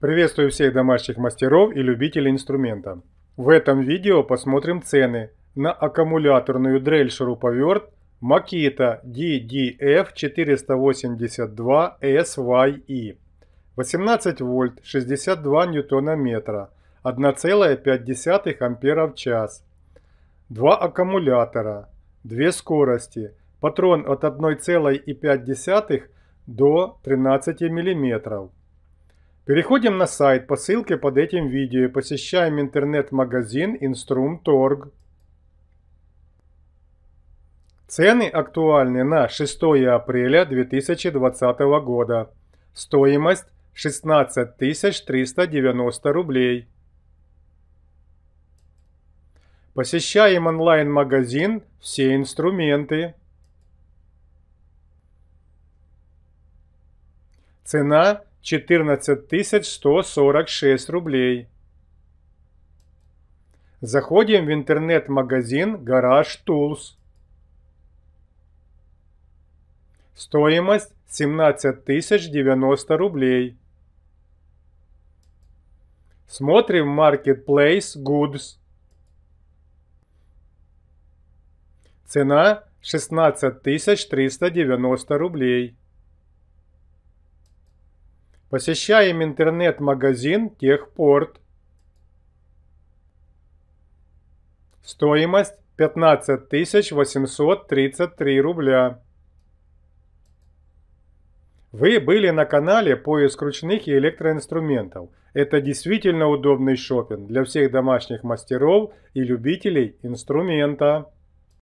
Приветствую всех домашних мастеров и любителей инструмента. В этом видео посмотрим цены на аккумуляторную дрель шуруповерт Makita DDF482SYE 18 вольт 62 ньютона метра 1,5 ампера в час 2 аккумулятора 2 скорости патрон от 1,5 до 13 миллиметров Переходим на сайт по ссылке под этим видео, посещаем интернет-магазин Instrum.org. Цены актуальны на 6 апреля 2020 года. Стоимость 16 390 рублей. Посещаем онлайн-магазин «Все инструменты». Цена 14 146 рублей. Заходим в интернет-магазин Garage Tools. Стоимость 17 090 рублей. Смотрим Marketplace Goods. Цена 16 390 рублей. Посещаем интернет-магазин Техпорт. Стоимость 15 833 рубля. Вы были на канале «Поиск ручных и электроинструментов». Это действительно удобный шопинг для всех домашних мастеров и любителей инструмента.